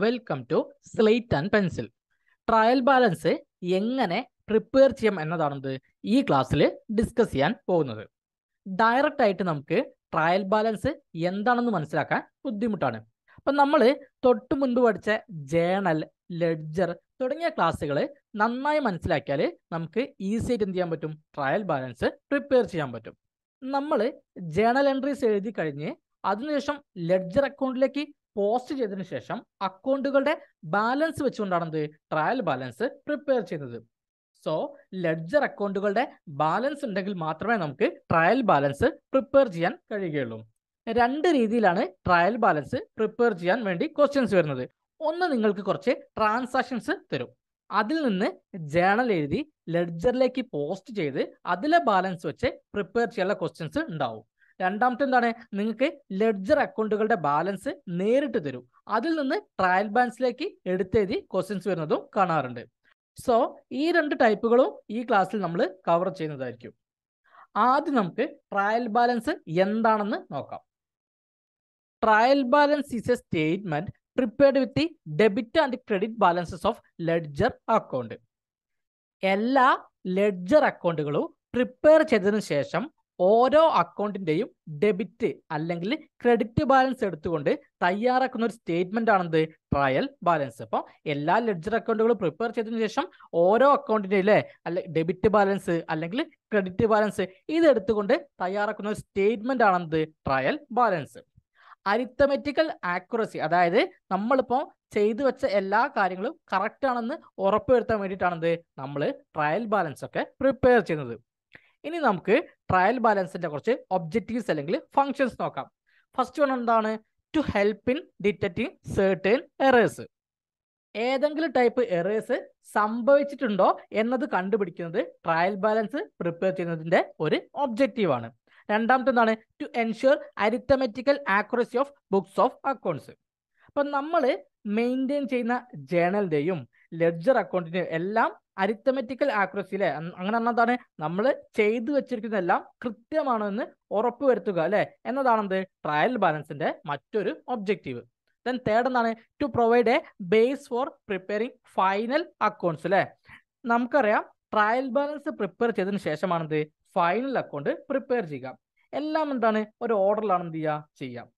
welcome to slate and pencil trial balance എങ്ങനെ prepare ചെയ്യാം എന്നതാണെന്ത് ഈ ക്ലാസ്സിൽ ഡിസ്കസ് ചെയ്യാൻ പോകുന്നത് ഡയറക്റ്റ് ആയിട്ട് നമുക്ക് ട്രയൽ ബാലൻസ് എന്താണെന്ന് മനസ്സിലാക്കാൻ ബുദ്ധിമുട്ടാണ് അപ്പം നമ്മൾ തൊട്ട് മുൻപ് പഠിച്ച ജേണൽ ലെഡ്ജർ തുടങ്ങിയ ക്ലാസ്സുകൾ നന്നായി മനസ്സിലാക്കിയാൽ നമുക്ക് ഈസി ആയിട്ട് എന്ത് ചെയ്യാൻ പറ്റും ട്രയൽ ബാലൻസ് പ്രിപ്പയർ ചെയ്യാൻ പറ്റും നമ്മൾ ജേണൽ എൻട്രീസ് എഴുതി കഴിഞ്ഞ് അതിനുശേഷം ലെഡ്ജർ അക്കൗണ്ടിലേക്ക് പോസ്റ്റ് ചെയ്തതിനു ശേഷം അക്കൗണ്ടുകളുടെ ബാലൻസ് വെച്ചുകൊണ്ടാണ് എന്ത് ട്രയൽ ബാലൻസ് പ്രിപ്പയർ ചെയ്തത് സോ ലെഡ്ജർ അക്കൗണ്ടുകളുടെ ബാലൻസ് ഉണ്ടെങ്കിൽ മാത്രമേ നമുക്ക് ട്രയൽ ബാലൻസ് പ്രിപ്പയർ ചെയ്യാൻ കഴിയുകയുള്ളൂ രണ്ട് രീതിയിലാണ് ട്രയൽ ബാലൻസ് പ്രിപ്പയർ ചെയ്യാൻ വേണ്ടി ക്വസ്റ്റ്യൻസ് വരുന്നത് ഒന്ന് നിങ്ങൾക്ക് കുറച്ച് ട്രാൻസാക്ഷൻസ് തരും അതിൽ നിന്ന് ജേണൽ എഴുതി ലെഡ്ജറിലേക്ക് പോസ്റ്റ് ചെയ്ത് അതിലെ ബാലൻസ് വെച്ച് പ്രിപ്പയർ ചെയ്യാനുള്ള ക്വസ്റ്റ്യൻസ് ഉണ്ടാവും രണ്ടാമത്തെ എന്താണ് നിങ്ങൾക്ക് ലെഡ്ജർ അക്കൗണ്ടുകളുടെ ബാലൻസ് നേരിട്ട് തരും അതിൽ നിന്ന് ട്രയൽ ബാലൻസിലേക്ക് എടുത്തെഴുതി ക്വസ്റ്റ്യൻസ് വരുന്നതും കാണാറുണ്ട് സോ ഈ രണ്ട് ടൈപ്പുകളും ഈ ക്ലാസ്സിൽ നമ്മൾ കവർ ചെയ്യുന്നതായിരിക്കും ആദ്യം നമുക്ക് ട്രയൽ ബാലൻസ് എന്താണെന്ന് നോക്കാം trial balance is a statement prepared with the debit and credit balances of ledger account എല്ലാ ലെഡ്ജർ അക്കൗണ്ടുകളും പ്രിപ്പയർ ചെയ്തതിനു ശേഷം ഓരോ അക്കൗണ്ടിൻ്റെയും ഡെബിറ്റ് അല്ലെങ്കിൽ ക്രെഡിറ്റ് ബാലൻസ് എടുത്തുകൊണ്ട് തയ്യാറാക്കുന്ന ഒരു സ്റ്റേറ്റ്മെൻ്റ് ആണെന്ത് ട്രയൽ ബാലൻസ് അപ്പോൾ എല്ലാ ലെഡ്ജർ അക്കൗണ്ടുകളും പ്രിപ്പയർ ചെയ്തതിനു ശേഷം ഓരോ അക്കൗണ്ടിൻ്റെയും അല്ലെ അല്ലെ ഡെബിറ്റ് ബാലൻസ് അല്ലെങ്കിൽ ക്രെഡിറ്റ് ബാലൻസ് ഇതെടുത്തുകൊണ്ട് തയ്യാറാക്കുന്ന ഒരു സ്റ്റേറ്റ്മെൻ്റ് ആണെന്ത് ട്രയൽ ബാലൻസ് അരിത്തമെറ്റിക്കൽ ആക്യുറസി അതായത് നമ്മളിപ്പോൾ ചെയ്തു വെച്ച എല്ലാ കാര്യങ്ങളും കറക്റ്റ് ആണെന്ന് ഉറപ്പുവരുത്താൻ വേണ്ടിയിട്ടാണെന്ത് നമ്മൾ ട്രയൽ ബാലൻസ് ഒക്കെ പ്രിപ്പയർ ചെയ്യുന്നത് ഇനി നമുക്ക് ട്രയൽ ബാലൻസിന്റെ കുറച്ച് ഒബ്ജക്റ്റീവ്സ് അല്ലെങ്കിൽ ഫങ്ഷൻസ് നോക്കാം ഫസ്റ്റ് വൺ എന്താണ് to help in detecting certain errors ഏതെങ്കിലും ടൈപ്പ് എറേഴ്സ് സംഭവിച്ചിട്ടുണ്ടോ എന്നത് കണ്ടുപിടിക്കുന്നത് ട്രയൽ ബാലൻസ് പ്രിപ്പയർ ചെയ്യുന്നതിന്റെ ഒരു ഒബ്ജക്റ്റീവാണ് രണ്ടാമത്തെ എന്താണ് to ensure arithmetical accuracy of books of accounts അപ്പം നമ്മൾ മെയിൻറ്റെയിൻ ചെയ്യുന്ന ജേണലിൻ്റെയും ലെഡ്ജർ അക്കൗണ്ടിന് എല്ലാം അരിത്തമെറ്റിക്കൽ ആക്യുറസി അല്ലെ അങ്ങനെ എന്താണ് നമ്മൾ ചെയ്തു വെച്ചിരിക്കുന്നതെല്ലാം കൃത്യമാണോ എന്ന് ഉറപ്പ് വരുത്തുക അല്ലെ എന്നതാണ് എന്ത് ട്രയൽ ബാലൻസിന്റെ മറ്റൊരു ഒബ്ജക്റ്റീവ് ദെൻ തേർഡ് എന്താണ് to provide a base for preparing final accounts അല്ലെ നമുക്കറിയാം ട്രയൽ ബാലൻസ് പ്രിപ്പയർ ചെയ്തതിന് ശേഷമാണെന്ത് ഫൈനൽ അക്കൗണ്ട് പ്രിപ്പയർ ചെയ്യുക എല്ലാം എന്താണ് ഒരു ഓർഡറിലാണ് എന്ത് ചെയ്യുക ചെയ്യാം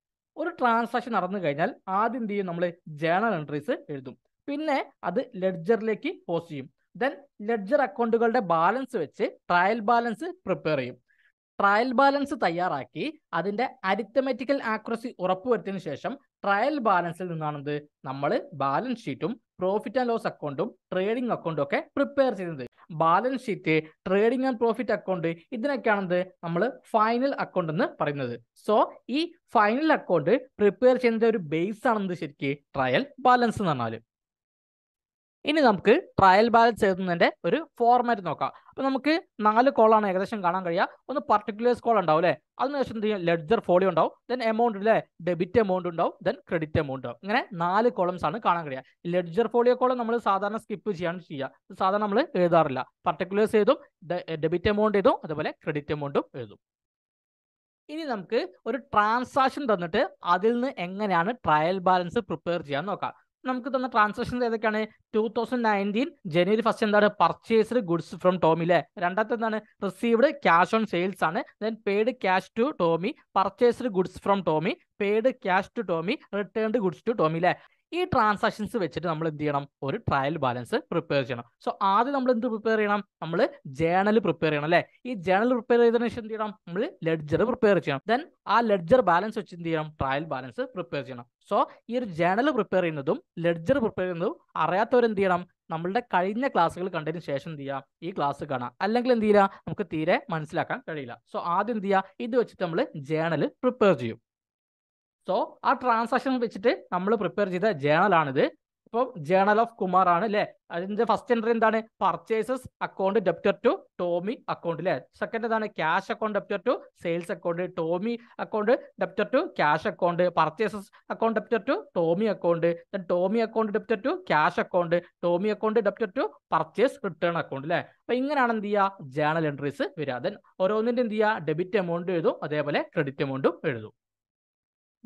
ഒരു ട്രാൻസാക്ഷൻ നടന്നു കഴിഞ്ഞാൽ ആദ്യം എന്ത് ചെയ്യും നമ്മൾ ജേണൽ എൻട്രീസ് എഴുതും പിന്നെ അത് ലെഡ്ജറിലേക്ക് പോസ്റ്റ് ചെയ്യും ദെൻ ലെഡ്ജർ അക്കൗണ്ടുകളുടെ ബാലൻസ് വെച്ച് ട്രയൽ ബാലൻസ് പ്രിപ്പയർ ചെയ്യും ട്രയൽ ബാലൻസ് തയ്യാറാക്കി അതിൻ്റെ അരിത്തമെറ്റിക്കൽ ആക്യുറസി ഉറപ്പുവരുത്തിയതിനു ശേഷം ട്രയൽ ബാലൻസിൽ നിന്നാണത് നമ്മൾ ബാലൻസ് ഷീറ്റും പ്രോഫിറ്റ് ആൻഡ് ലോസ് അക്കൗണ്ടും ട്രേഡിംഗ് അക്കൗണ്ടും ഒക്കെ പ്രിപ്പയർ ചെയ്യുന്നത് balance sheet trading and profit account ഇതിനൊക്കെയാണെന്ത് നമ്മൾ ഫൈനൽ അക്കൗണ്ട് എന്ന് പറയുന്നത് സോ ഈ ഫൈനൽ അക്കൗണ്ട് പ്രിപ്പയർ ചെയ്യുന്നതിൻ്റെ ഒരു ബേസ് ആണെന്ന് ശരിക്കും ട്രയൽ ബാലൻസ് എന്ന് പറഞ്ഞാൽ ഇനി നമുക്ക് ട്രയൽ ബാലൻസ് എഴുതുന്നതിൻ്റെ ഒരു ഫോർമാറ്റ് നോക്കാം അപ്പൊ നമുക്ക് നാല് കോളാണ് ഏകദേശം കാണാൻ കഴിയുക ഒന്ന് പർട്ടിക്കുലേഴ്സ് കോൾ ഉണ്ടാവും അല്ലെ അതിനുശേഷം എന്ത് ചെയ്യും ലെഡ്ജർ ഫോളിയോ ഉണ്ടാവും ദെൻ എമൗണ്ട് അല്ലേ ഡെബിറ്റ് എമൗണ്ട് ഉണ്ടാവും ദെൻ ക്രെഡിറ്റ് എമൗണ്ട് ഉണ്ടാവും ഇങ്ങനെ നാല് കോളംസ് ആണ് കാണാൻ കഴിയുക ലെഡ്ജർ ഫോളിയോ കോളം നമ്മൾ സാധാരണ സ്കിപ്പ് ചെയ്യാണ് ചെയ്യുക സാധാരണ നമ്മൾ എഴുതാറില്ല പർട്ടിക്കുലേഴ്സ് എഴുതും ഡെബിറ്റ് എമൗണ്ട് എഴുതും അതുപോലെ ക്രെഡിറ്റ് എമൗണ്ടും എഴുതും ഇനി നമുക്ക് ഒരു ട്രാൻസാക്ഷൻ തന്നിട്ട് അതിൽ നിന്ന് എങ്ങനെയാണ് ട്രയൽ ബാലൻസ് പ്രിപ്പയർ ചെയ്യാൻ നോക്കാം നമുക്ക് തന്ന ട്രാൻസാക്ഷൻസ് ഏതൊക്കെയാണ് two thousand nineteen January first എന്താണ് പർച്ചേസ്ഡ് ഗുഡ്സ് ഫ്രം ടോമി അല്ലേ രണ്ടാമത്തെ എന്താണ് റിസീവ്ഡ് ക്യാഷ് ഓൺ സെയിൽസ് ആണ് then paid cash to Tommy purchased goods from Tommy paid cash to Tommy returned goods to Tommy അല്ലേ ഈ transactions വെച്ചിട്ട് നമ്മൾ എന്ത് ചെയ്യണം ഒരു ട്രയൽ ബാലൻസ് പ്രിപ്പയർ ചെയ്യണം സോ ആദ്യം നമ്മൾ എന്ത് പ്രിപ്പയർ ചെയ്യണം നമ്മൾ ജേണൽ പ്രിപ്പയർ ചെയ്യണം അല്ലെ ഈ ജേണൽ പ്രിപ്പയർ ചെയ്തതിനു ശേഷം എന്ത് ചെയ്യണം നമ്മൾ ലെഡ്ജർ പ്രിപ്പയർ ചെയ്യണം ദെൻ ആ ലെഡ്ജർ ബാലൻസ് വെച്ച് എന്ത് ചെയ്യണം ട്രയൽ ബാലൻസ് പ്രിപ്പയർ ചെയ്യണം സോ ഈ ഒരു ജേണൽ പ്രിപ്പയർ ചെയ്യുന്നതും ലെഡ്ജർ പ്രിപ്പയർ ചെയ്യുന്നതും അറിയാത്തവരെന്ത് ചെയ്യണം നമ്മളുടെ കഴിഞ്ഞ ക്ലാസ്സുകൾ കണ്ടതിന് ശേഷം എന്ത് ചെയ്യാം ഈ ക്ലാസ് കാണാം അല്ലെങ്കിൽ എന്ത് ചെയ്യുക നമുക്ക് തീരെ മനസ്സിലാക്കാൻ കഴിയില്ല സോ ആദ്യം എന്ത് ചെയ്യുക ഇത് വെച്ചിട്ട് നമ്മൾ ജേണൽ പ്രിപ്പയർ ചെയ്യും സോ ആ ട്രാൻസാക്ഷൻ വെച്ചിട്ട് നമ്മൾ പ്രിപ്പയർ ചെയ്ത ജേണലാണിത് ഇപ്പം ജേണൽ ഓഫ് കുമാർ ആണ് അല്ലേ അതിൻ്റെ ഫസ്റ്റ് എൻട്രി എന്താണ് purchases account debtor to Tommy account അല്ലേ സെക്കൻഡ് എന്താണ് cash account debtor to sales account Tommy account debtor to cash account purchases account debtor to Tommy account Tommy account debtor to cash account Tommy account debtor to purchase return account അല്ലേ അപ്പൊ ഇങ്ങനെയാണ് എന്ത് ചെയ്യുക journal entries വരിക then ഓരോന്നിന്റെ എന്ത് ചെയ്യുക debit amount എഴുതും അതേപോലെ ക്രെഡിറ്റ് എമൗണ്ടും എഴുതും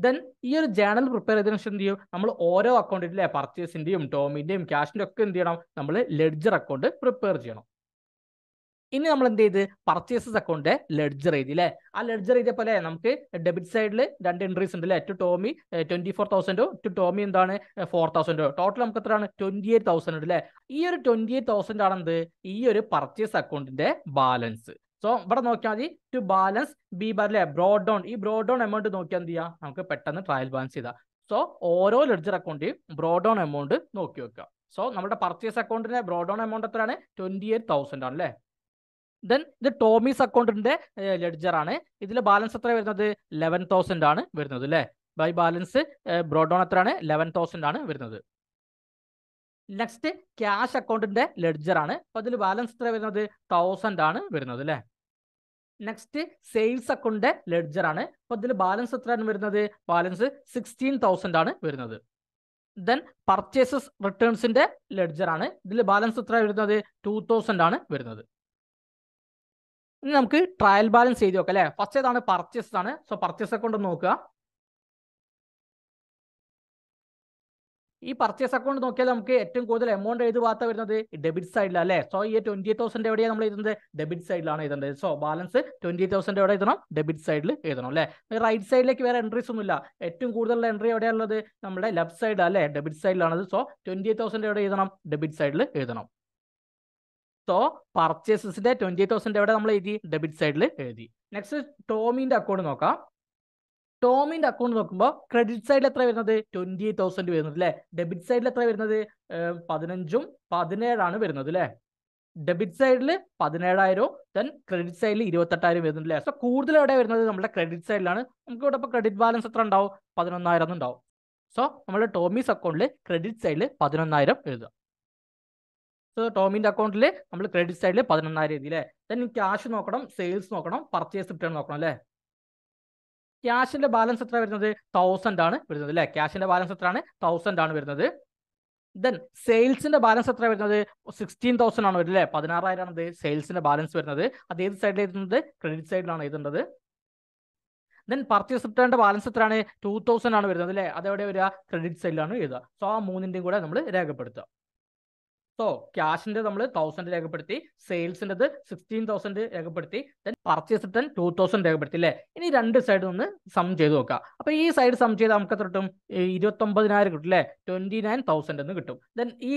ദെൻ ഈ ഒരു ജേണൽ പ്രിപ്പയർ ചെയ്തതിനു ശേഷം എന്ത് ചെയ്യും നമ്മൾ ഓരോ അക്കൗണ്ടിലെ പർച്ചേസിന്റെയും ടോമിന്റെയും ക്യാഷിന്റെ ഒക്കെ എന്ത് ചെയ്യണം നമ്മൾ ലെഡ്ജർ അക്കൗണ്ട് പ്രിപ്പയർ ചെയ്യണം ഇനി നമ്മൾ എന്ത് ചെയ്ത് പർച്ചേസസ് അക്കൗണ്ട് ലെഡ്ജർ ചെയ്തി അല്ലേ ആ ലെഡ്ജർ ചെയ്ത പോലെ നമുക്ക് ഡെബിറ്റ് സൈഡിൽ രണ്ട് എൻട്രീസ് ഉണ്ട് അല്ലേ ടു ടോമി ട്വന്റി ഫോർ തൗസൻഡോ ടു ടോമി എന്താണ് ഫോർ തൗസൻഡോ ടോട്ടൽ നമുക്ക് എത്രയാണ് ട്വന്റി എയ്റ്റ് തൗസൻഡ് ഉണ്ട് അല്ലേ ഈ ഒരു ട്വന്റി എയ്റ്റ് തൗസൻഡ് ആണെന്ത് ഈ ഒരു പർച്ചേസ് അക്കൗണ്ടിന്റെ ബാലൻസ് സോ ഇവിടെ നോക്കിയാൽ മതി ടു ബാലൻസ് ബി ബാർ അല്ലെ ബ്രോഡ് ഡൗൺ ഈ ബ്രോഡ് ഡൗൺ എമൗണ്ട് നോക്കിയാൽ എന്ത് ചെയ്യാം നമുക്ക് പെട്ടെന്ന് ട്രയൽ ബാലൻസ് ചെയ്താൽ സോ ഓരോ ലെഡ്ജർ അക്കൗണ്ടിൽ ബ്രോഡ് ഡൗൺ എമൗണ്ട് നോക്കി വെക്കുക സോ നമ്മുടെ പർച്ചേസ് അക്കൗണ്ടിന്റെ ബ്രോഡ് ഡൗൺ എമൗണ്ട് എത്രയാണ് ട്വന്റി എയ്റ്റ് തൗസൻഡ് ആണ് അല്ലേ ദെൻ ഇത് ടോമീസ് അക്കൗണ്ടിന്റെ ലെഡ്ജർ ആണ് ഇതിൽ ബാലൻസ് എത്ര വരുന്നത് ലെവൻ തൗസൻഡ് ആണ് വരുന്നത് അല്ലേ ബൈ ബാലൻസ് ബ്രോഡ് ഡൗൺ എത്രയാണ് ലെവൻ തൗസൻഡ് ആണ് വരുന്നത് നെക്സ്റ്റ് ക്യാഷ് അക്കൗണ്ടിന്റെ ലെഡ്ജർ ആണ് അപ്പൊ അതിൽ ബാലൻസ് എത്ര വരുന്നത് തൗസൻഡ് ആണ് വരുന്നത് അല്ലേ നെക്സ്റ്റ് സെയിൽസ് അക്കൗണ്ടിന്റെ ലെഡ്ജർ ആണ് അപ്പൊ അതിൽ ബാലൻസ് എത്രയാണ് വരുന്നത് ബാലൻസ് സിക്സ്റ്റീൻ തൗസൻഡ് ആണ് വരുന്നത് ദെൻ പർച്ചേസസ് റിട്ടേൺസിന്റെ ലെഡ്ജർ ആണ് ഇതിൽ ബാലൻസ് എത്ര വരുന്നത് ടൂ തൗസൻഡ് ആണ് വരുന്നത് ഇനി നമുക്ക് ട്രയൽ ബാലൻസ് ചെയ്ത് നോക്കാം അല്ലെ ഫസ്റ്റ് ഏതാണ് പർച്ചേസ് ആണ് സോ പർച്ചേസ് അക്കൗണ്ട് നോക്കുക ഈ പർച്ചേസ് അക്കൗണ്ട് നോക്കിയാൽ നമുക്ക് ഏറ്റവും കൂടുതൽ എമൗണ്ട് ഏത് ഭാഗത്ത് വരുന്നത് ഡെബിറ്റ് സൈഡിലാണ് അല്ലേ സോ ഈ ട്വന്റി തൗസൻഡ് എവിടെയാണ് നമ്മൾ എഴുതുന്നത് ഡെബിറ്റ് സൈഡിലാണ് എഴുതേണ്ടത് സോ ബാലൻസ് ട്വന്റി തൗസൻഡ് എവിടെ എഴുതണം ഡെബിറ്റ് സൈഡിൽ എഴുതണം അല്ലേ റൈറ്റ് സൈഡിലേക്ക് വേറെ എൻട്രീസ് ഒന്നുമില്ല ഏറ്റവും കൂടുതലുള്ള എൻട്രി എവിടെയാണുള്ളത് നമ്മുടെ ലെഫ്റ്റ് സൈഡ് അല്ലേ ഡെബിറ്റ് സൈഡിലാണത് സോ ട്വന്റി തൗസൻഡ് എവിടെ എഴുതണം ഡെബിറ്റ് സൈഡിൽ എഴുതണം സോ പർച്ചേസിന്റെ ട്വന്റി തൗസൻഡ് എവിടെ നമ്മൾ എഴുതി ഡെബിറ്റ് സൈഡിൽ എഴുതി നെക്സ്റ്റ് ടോമിന്റെ അക്കൗണ്ട് നോക്കാം ടോമിന്റെ അക്കൗണ്ട് നോക്കുമ്പോൾ ക്രെഡിറ്റ് സൈഡിൽ എത്ര വരുന്നത് ട്വന്റി എയ്റ്റ് തൗസൻഡ് വരുന്നത് അല്ലെ ഡെബിറ്റ് സൈഡിൽ എത്ര വരുന്നത് പതിനഞ്ചും പതിനേഴാണ് വരുന്നത് അല്ലെ ഡെബിറ്റ് സൈഡിൽ പതിനേഴായിരവും ദെൻ ക്രെഡിറ്റ് സൈഡിൽ ഇരുപത്തെട്ടായിരം വരുന്നുണ്ട് അല്ലേ സോ കൂടുതൽ എവിടെ വരുന്നത് നമ്മുടെ ക്രെഡിറ്റ് സൈഡിലാണ് നമുക്ക് ഇവിടെ ഇപ്പോൾ ക്രെഡിറ്റ് ബാലൻസ് എത്ര ഉണ്ടാവും പതിനൊന്നായിരം ഉണ്ടാവും സോ നമ്മുടെ ടോമീസ് അക്കൗണ്ടിൽ ക്രെഡിറ്റ് സൈഡിൽ പതിനൊന്നായിരം എഴുതുക സോ ടോമിൻ്റെ അക്കൗണ്ടിൽ നമ്മൾ ക്രെഡിറ്റ് സൈഡിൽ പതിനൊന്നായിരം എഴുതി അല്ലേ ദെൻ ക്യാഷ് നോക്കണം സെയിൽസ് നോക്കണം പർച്ചേസ് റിട്ടേൺ നോക്കണം അല്ലേ ക്യാഷിന്റെ ബാലൻസ് എത്ര വരുന്നത് തൗസൻഡ് ആണ് വരുന്നത് അല്ലെ ക്യാഷിന്റെ ബാലൻസ് എത്രയാണ് തൗസൻഡ് ആണ് വരുന്നത് ദെൻ സെയിൽസിന്റെ ബാലൻസ് എത്ര വരുന്നത് സിക്സ്റ്റീൻ തൗസൻഡ് ആണ് വരുന്നത് അല്ലെ പതിനാറായിരം ആണ് സെയിൽസിന്റെ ബാലൻസ് വരുന്നത് അത് ഏത് സൈഡിൽ എഴുതുന്നത് ക്രെഡിറ്റ് സൈഡിലാണ് എഴുതേണ്ടത് ദെൻ പർച്ചേസ് റിട്ടേണിന്റെ ബാലൻസ് എത്രയാണ് ടൂ തൗസൻഡ് ആണ് വരുന്നത് അല്ലേ അതെവിടെ വരിക ക്രെഡിറ്റ് സൈഡിലാണ് എഴുതുക സോ ആ മൂന്നിന്റെയും കൂടെ നമ്മൾ രേഖപ്പെടുത്തുക സോ ക്യാഷിന്റെ നമ്മൾ തൗസൻഡ് രേഖപ്പെടുത്തി സെയിൽസിൻ്റെ സിക്സ്റ്റീൻ തൗസൻഡ് രേഖപ്പെടുത്തി then purchase ten two thousand രേഖപ്പെടുത്തി അല്ലേ ഇനി രണ്ട് സൈഡ് ഒന്ന് സം ചെയ്ത് നോക്കാം അപ്പൊ ഈ സൈഡ് സം ചെയ്ത് നമുക്ക് എത്ര കിട്ടും ഇരുപത്തൊമ്പതിനായിരം കിട്ടും അല്ലെ ട്വന്റി നയൻ തൗസൻഡ് എന്ന് കിട്ടും ദെൻ ഈ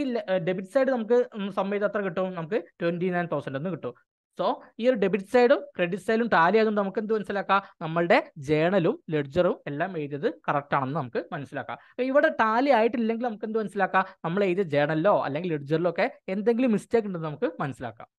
ഡെബിറ്റ് സൈഡ് നമുക്ക് സം ചെയ്ത് എത്ര കിട്ടും നമുക്ക് ട്വന്റി നയൻ തൗസൻഡ് എന്ന് കിട്ടും സോ ഈ ഒരു ഡെബിറ്റ് സൈഡും ക്രെഡിറ്റ് സൈഡും ടാലി ആകുമ്പോൾ നമുക്ക് എന്ത് മനസ്സിലാക്കാം നമ്മളുടെ ജേണലും ലെഡ്ജറും എല്ലാം എഴുതിയത് കറക്റ്റ് ആണെന്ന് നമുക്ക് മനസ്സിലാക്കാം ഇവിടെ ടാലി ആയിട്ടില്ലെങ്കിൽ നമുക്ക് എന്ത് മനസ്സിലാക്കാം നമ്മൾ എഴുതിയ ജേണലിലോ അല്ലെങ്കിൽ ലെഡ്ജറിലോ ഒക്കെ എന്തെങ്കിലും മിസ്റ്റേക്ക് ഉണ്ടെന്ന് നമുക്ക് മനസ്സിലാക്കാം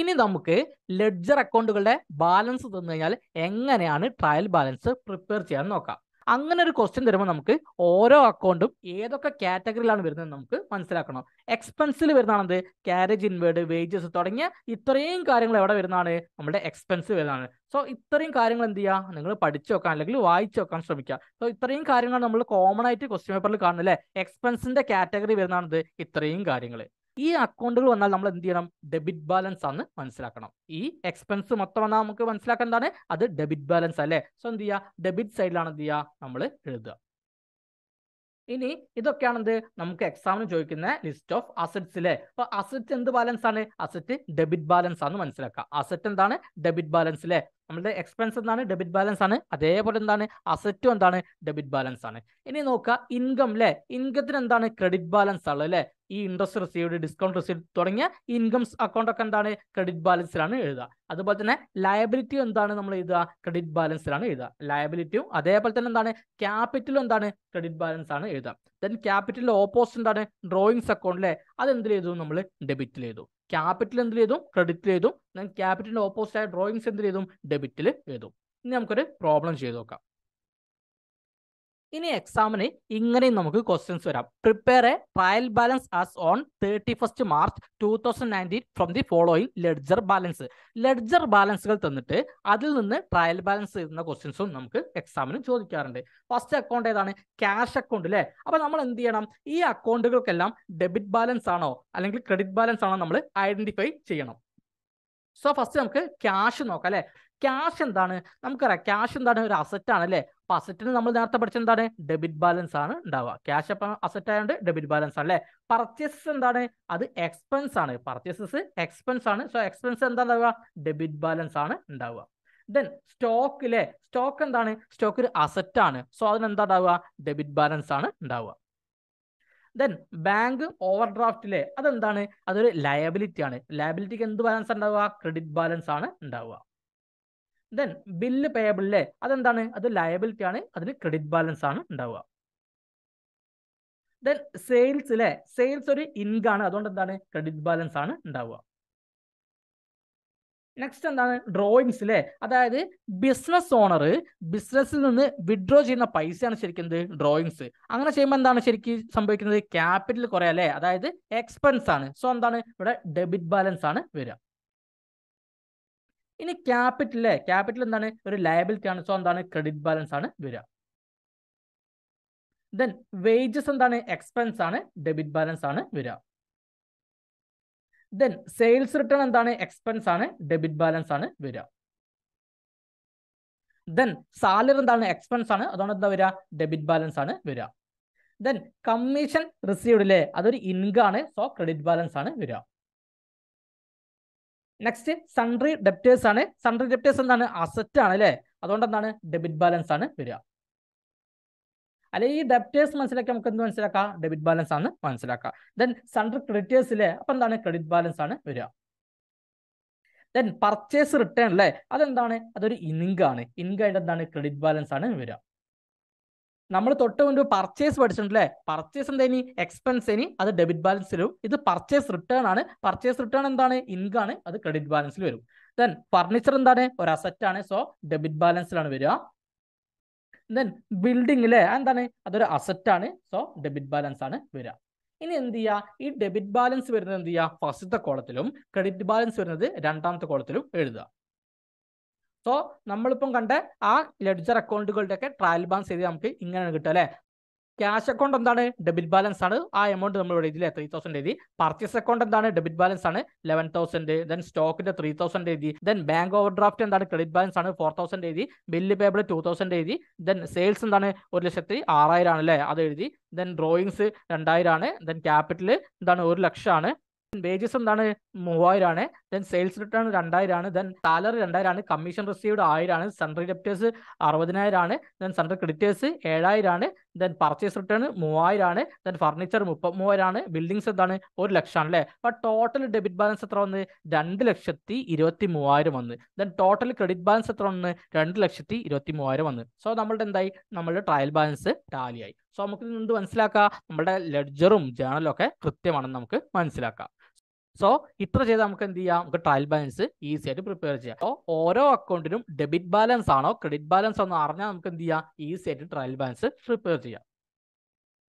ഇനി നമുക്ക് ലെഡ്ജർ അക്കൗണ്ടുകളുടെ ബാലൻസ് തന്നു കഴിഞ്ഞാൽ എങ്ങനെയാണ് ട്രയൽ ബാലൻസ് പ്രിപ്പയർ ചെയ്യാൻ നോക്കാം അങ്ങനെ ഒരു ക്വസ്റ്റ്യൻ തരുമ്പോൾ നമുക്ക് ഓരോ അക്കൗണ്ടും ഏതൊക്കെ കാറ്റഗറിയിലാണ് വരുന്നത് നമുക്ക് മനസ്സിലാക്കണം എക്സ്പെൻസിൽ വരുന്നതാണ് കാരേജ് ക്യാരേജ് ഇൻവേർഡ് വേജസ് തുടങ്ങിയ ഇത്രയും കാര്യങ്ങൾ എവിടെ വരുന്നതാണ് നമ്മുടെ എക്സ്പെൻസ് വരുന്നതാണ് സോ ഇത്രയും കാര്യങ്ങൾ എന്ത് ചെയ്യുക നിങ്ങൾ പഠിച്ചു നോക്കാൻ അല്ലെങ്കിൽ വായിച്ചു നോക്കാൻ ശ്രമിക്കുക സോ ഇത്രയും കാര്യങ്ങൾ നമ്മൾ കോമൺ ആയിട്ട് ക്വസ്റ്റ്യൻ പേപ്പറിൽ കാണുന്നില്ലേ എക്സ്പെൻസിന്റെ കാറ്റഗറി വരുന്നതാണത് ഇത്രയും കാര്യങ്ങൾ ഈ അക്കൗണ്ടുകൾ വന്നാൽ നമ്മൾ എന്ത് ചെയ്യണം ഡെബിറ്റ് ബാലൻസ് ആണ് മനസ്സിലാക്കണം ഈ എക്സ്പെൻസ് മൊത്തം വന്നാൽ നമുക്ക് മനസ്സിലാക്കാൻ എന്താണ് അത് ഡെബിറ്റ് ബാലൻസ് അല്ലേ സോ എന്ത് ചെയ്യുക ഡെബിറ്റ് സൈഡിലാണ് എന്ത് ചെയ്യുക നമ്മൾ എഴുതുക ഇനി ഇതൊക്കെയാണെന്ത് നമുക്ക് എക്സാമിന് ചോദിക്കുന്ന ലിസ്റ്റ് ഓഫ് അസറ്റ്സ് അല്ലേ അപ്പൊ അസറ്റ് എന്ത് ബാലൻസ് ആണ് അസറ്റ് ഡെബിറ്റ് ബാലൻസ് ആണെന്ന് മനസ്സിലാക്കുക അസറ്റ് എന്താണ് ഡെബിറ്റ് ബാലൻസ് അല്ലേ നമ്മളുടെ എക്സ്പെൻസ് എന്താണ് ഡെബിറ്റ് ബാലൻസ് ആണ് അതേപോലെ എന്താണ് അസറ്റും എന്താണ് ഡെബിറ്റ് ബാലൻസ് ആണ് ഇനി നോക്കുക ഇൻകം അല്ലേ ഇൻകത്തിന് എന്താണ് ക്രെഡിറ്റ് ബാലൻസ് ഉള്ളത് അല്ലേ ഈ ഇൻട്രസ്റ്റ് റിസീവ്ഡ് ഡിസ്കൗണ്ട് റിസീവ്ഡ് തുടങ്ങിയ ഇൻകം അക്കൗണ്ട് ഒക്കെ എന്താണ് ക്രെഡിറ്റ് ബാലൻസിലാണ് എഴുതുക അതുപോലെ തന്നെ ലയബിലിറ്റി എന്താണ് നമ്മൾ എഴുതുക ക്രെഡിറ്റ് ബാലൻസിലാണ് എഴുതുക ലയബിലിറ്റിയും അതേപോലെ തന്നെ എന്താണ് ക്യാപിറ്റലും എന്താണ് ക്രെഡിറ്റ് ബാലൻസ് ആണ് എഴുതുക ദെൻ ക്യാപിറ്റലിൽ ഓപ്പോസിറ്റ് എന്താണ് ഡ്രോയിങ്സ് അക്കൗണ്ട് അല്ലേ അത് എഴുതും നമ്മൾ ഡെബിറ്റിൽ എഴുതും ക്യാപിറ്റൽ എന്ത് ചെയ്തു ക്രെഡിറ്റിൽ എഴുതും ഞാൻ ക്യാപിറ്റലിന്റെ ഓപ്പോസിറ്റ് ആയ ഡ്രോയിങ്സ് എന്ത് ചെയ്തു ഡെബിറ്റിൽ എഴുതും ഇനി നമുക്കൊരു പ്രോബ്ലം ചെയ്ത് നോക്കാം ഇനി എക്സാമിന് ഇങ്ങനെയും നമുക്ക് ക്വസ്റ്റ്യൻസ് വരാം prepare a trial balance as on thirty first March two thousand nineteen from the following ledger balance ledger ബാലൻസുകൾ തന്നിട്ട് അതിൽ നിന്ന് ട്രയൽ ബാലൻസ് ചെയ്യുന്ന ക്വസ്റ്റ്യൻസും നമുക്ക് എക്സാമിന് ചോദിക്കാറുണ്ട് ഫസ്റ്റ് അക്കൗണ്ട് ഏതാണ് ക്യാഷ് അക്കൗണ്ട് അല്ലേ അപ്പൊ നമ്മൾ എന്ത് ചെയ്യണം ഈ അക്കൗണ്ടുകൾക്കെല്ലാം ഡെബിറ്റ് ബാലൻസ് ആണോ അല്ലെങ്കിൽ ക്രെഡിറ്റ് ബാലൻസ് ആണോ നമ്മൾ ഐഡന്റിഫൈ ചെയ്യണം സോ ഫസ്റ്റ് നമുക്ക് ക്യാഷ് നോക്കാം അല്ലെ ക്യാഷ് എന്താണ് നമുക്കറിയാം ക്യാഷ് എന്താണ് ഒരു അസറ്റ് ആണ് അല്ലേ അപ്പൊ അസറ്റിന് നമ്മൾ നേരത്തെ പഠിച്ച എന്താണ് ഡെബിറ്റ് ബാലൻസ് ആണ് ഉണ്ടാവുക ക്യാഷ് അപ്പൊ അസറ്റ് ആയതുകൊണ്ട് ഡെബിറ്റ് ബാലൻസ് ആണ് അല്ലെ പർച്ചേസസ് എന്താണ് അത് എക്സ്പെൻസ് ആണ് പർച്ചേസസ് എക്സ്പെൻസ് ആണ് സോ എക്സ്പെൻസ് എന്താ ഉണ്ടാവുക ഡെബിറ്റ് ബാലൻസ് ആണ് ഉണ്ടാവുക ദെൻ സ്റ്റോക്കിലെ സ്റ്റോക്ക് എന്താണ് സ്റ്റോക്ക് ഒരു അസറ്റ് ആണ് സോ അതിനെന്താ ഉണ്ടാവുക ഡെബിറ്റ് ബാലൻസ് ആണ് ഉണ്ടാവുക ദെൻ ബാങ്ക് ഓവർ ഡ്രാഫ്റ്റിലെ അതെന്താണ് അതൊരു ലയബിലിറ്റി ആണ് ലയബിലിറ്റിക്ക് എന്ത് ബാലൻസ് ഉണ്ടാവുക ക്രെഡിറ്റ് ബാലൻസ് ആണ് ഉണ്ടാവുക ദെൻ ബില്ല് പേബിൾ അല്ലേ അതെന്താണ് അത് ലയബിലിറ്റി ആണ് അതിൽ ക്രെഡിറ്റ് ബാലൻസ് ആണ് ഉണ്ടാവുക ദെൻ സെയിൽസ് അല്ലേ സെയിൽസ് ഒരു ഇൻകാണ് അതുകൊണ്ട് എന്താണ് ക്രെഡിറ്റ് ബാലൻസ് ആണ് ഉണ്ടാവുക നെക്സ്റ്റ് എന്താണ് ഡ്രോയിങ്സ് അല്ലേ അതായത് ബിസിനസ് ഓണർ ബിസിനസ്സിൽ നിന്ന് വിഡ്രോ ചെയ്യുന്ന പൈസയാണ് ശരിക്കും എന്ത് ഡ്രോയിങ്സ് അങ്ങനെ ചെയ്യുമ്പോൾ എന്താണ് ശരിക്കും സംഭവിക്കുന്നത് ക്യാപിറ്റൽ കുറയല്ലേ അതായത് എക്സ്പെൻസ് ആണ് സോ എന്താണ് ഇവിടെ ഡെബിറ്റ് ബാലൻസ് ആണ് വരിക ഇനി അല്ലേ ക്യാപിറ്റൽ എന്താണ് ഒരു ലയബിലിറ്റി ആണ് സോ എന്താണ് ക്രെഡിറ്റ് ബാലൻസ് ആണ് വരിക ദെൻ വേജസ് എന്താണ് എക്സ്പെൻസ് ആണ് ഡെബിറ്റ് ബാലൻസ് ആണ് വരിക ദെൻ സെയിൽസ് റിട്ടേൺ എന്താണ് എക്സ്പെൻസ് ആണ് ഡെബിറ്റ് ബാലൻസ് ആണ് വരിക ദെൻ സാലറി എന്താണ് എക്സ്പെൻസ് ആണ് അതുകൊണ്ട് എന്താ വരിക ഡെബിറ്റ് ബാലൻസ് ആണ് വരിക ദെൻ കമ്മീഷൻ റിസീവ്ഡ് അല്ലേ അതൊരു ഇൻകം ആണ് സോ ക്രെഡിറ്റ് ബാലൻസ് ആണ് വരിക നെക്സ്റ്റ് സൺട്രി ഡെപ്റ്റേഴ്സ് ആണ് സൺട്രി ഡെപ്റ്റേഴ്സ് എന്താണ് അസറ്റ് ആണ് അല്ലേ അതുകൊണ്ട് എന്താണ് ഡെബിറ്റ് ബാലൻസ് ആണ് വരിക അല്ലെ ഈ ഡെപ്റ്റേഴ്സ് മനസ്സിലാക്കി നമുക്ക് എന്ത് മനസ്സിലാക്കാം ഡെബിറ്റ് ബാലൻസ് ആണ് മനസ്സിലാക്കാം ദെൻ സൺട്രി ക്രെഡിറ്റേഴ്സിലെ അപ്പൊ എന്താണ് ക്രെഡിറ്റ് ബാലൻസ് ആണ് വരിക ദെൻ പർച്ചേസ് റിട്ടേൺ അല്ലേ അതെന്താണ് അതൊരു ഇൻകാണ് ആണ് ഇൻകം എന്താണ് ക്രെഡിറ്റ് ബാലൻസ് ആണ് വരിക നമ്മൾ തൊട്ട് മുൻപ് പർച്ചേസ് പഠിച്ചിട്ടുണ്ട് അല്ലേ പർച്ചേസ് എന്തേനി എക്സ്പെൻസ് ഇനി അത് ഡെബിറ്റ് ബാലൻസിൽ വരും ഇത് പർച്ചേസ് റിട്ടേൺ ആണ് പർച്ചേസ് റിട്ടേൺ എന്താണ് ഇൻകാണ് അത് ക്രെഡിറ്റ് ബാലൻസിൽ വരും ദെൻ ഫർണിച്ചർ എന്താണ് ഒരു അസറ്റ് ആണ് സോ ഡെബിറ്റ് ബാലൻസിലാണ് വരിക ദെൻ ബിൽഡിംഗ് അല്ലേ എന്താണ് അതൊരു അസറ്റ് ആണ് സോ ഡെബിറ്റ് ബാലൻസ് ആണ് വരിക ഇനി എന്ത് ചെയ്യുക ഈ ഡെബിറ്റ് ബാലൻസ് വരുന്നത് എന്ത് ചെയ്യുക ഫസ്റ്റത്തെ കോളത്തിലും ക്രെഡിറ്റ് ബാലൻസ് വരുന്നത് രണ്ടാമത്തെ കോളത്തിലും എഴുതുക സോ നമ്മളിപ്പം കണ്ട ആ ലെഡ്ജർ അക്കൗണ്ടുകളുടെ ഒക്കെ ട്രയൽ ബാലൻസ് ചെയ്ത് നമുക്ക് ഇങ്ങനെ കിട്ടും അല്ലേ ക്യാഷ് അക്കൗണ്ട് എന്താണ് ഡെബിറ്റ് ബാലൻസ് ആണ് ആ എമൗണ്ട് നമ്മൾ ഇവിടെ ഇതിലെ ത്രീ തൗസൻഡ് എഴുതി പർച്ചേസ് അക്കൗണ്ട് എന്താണ് ഡെബിറ്റ് ബാലൻസ് ആണ് ലെവൻ തൗസൻഡ് ദെൻ സ്റ്റോക്കിന്റെ ത്രീ തൗസൻഡ് എഴുതി ദെൻ ബാങ്ക് ഓവർ ഡ്രാഫ്റ്റ് എന്താണ് ക്രെഡിറ്റ് ബാലൻസ് ആണ് ഫോർ തൗസൻഡ് എഴുതി ബില്ല് പേബിൾ ടു തൗസൻഡ് എഴുതി ദെൻ സെയിൽസ് എന്താണ് ഒരു ലക്ഷത്തി ആറായിരം ആണ് അല്ലേ അത് എഴുതി ദെൻ ഡ്രോയിങ്സ് രണ്ടായിരം ആണ് ദെൻ ക്യാപിറ്റൽ എന്താണ് ഒരു ലക്ഷമാണ് വേജസ് എന്താണ് മൂവായിരം ആണ് ദെൻ സെയിൽസ് റിട്ടേൺ രണ്ടായിരമാണ് ദെൻ സാലറി രണ്ടായിരമാണ് കമ്മീഷൻ റിസീവ്ഡ് ആയിരമാണ് സെൻട്രൽ ഡെപ്റ്റേഴ്സ് അറുപതിനായിരമാണ് ദെൻ സെൻട്രൽ ക്രെഡിറ്റേഴ്സ് ഏഴായിരമാണ് ദെൻ പർച്ചേസ് റിട്ടേൺ മൂവായിരമാണ് ദെൻ ഫർണിച്ചർ മുപ്പത്തിമൂവായിരമാണ് ബിൽഡിങ്സ് എന്താണ് ഒരു ലക്ഷം ആണ് അല്ലേ അപ്പം ടോട്ടൽ ഡെബിറ്റ് ബാലൻസ് എത്ര വന്ന് രണ്ട് ലക്ഷത്തി ഇരുപത്തി മൂവായിരം വന്ന് ദെൻ ടോട്ടൽ ക്രെഡിറ്റ് ബാലൻസ് എത്ര വന്ന് രണ്ട് ലക്ഷത്തി ഇരുപത്തി മൂവായിരം വന്ന് സോ നമ്മളുടെ എന്തായി നമ്മളുടെ ട്രയൽ ബാലൻസ് ടാലിയായി സോ നമുക്ക് ഇത് മനസ്സിലാക്കാം നമ്മുടെ ലെഡ്ജറും ജേണലും ഒക്കെ കൃത്യമാണെന്ന് നമുക്ക് മനസ്സിലാക്കാം സോ ഇത്ര ചെയ്ത് നമുക്ക് എന്ത് ചെയ്യാം നമുക്ക് ട്രയൽ ബാലൻസ് ഈസി ആയിട്ട് പ്രിപ്പയർ ചെയ്യാം അപ്പോൾ ഓരോ അക്കൗണ്ടിനും ഡെബിറ്റ് ബാലൻസ് ആണോ ക്രെഡിറ്റ് ബാലൻസ് ആണോ അറിഞ്ഞാൽ നമുക്ക് എന്ത് ചെയ്യാം ഈസി ആയിട്ട് ട്രയൽ ബാലൻസ് പ്രിപ്പയർ ചെയ്യാം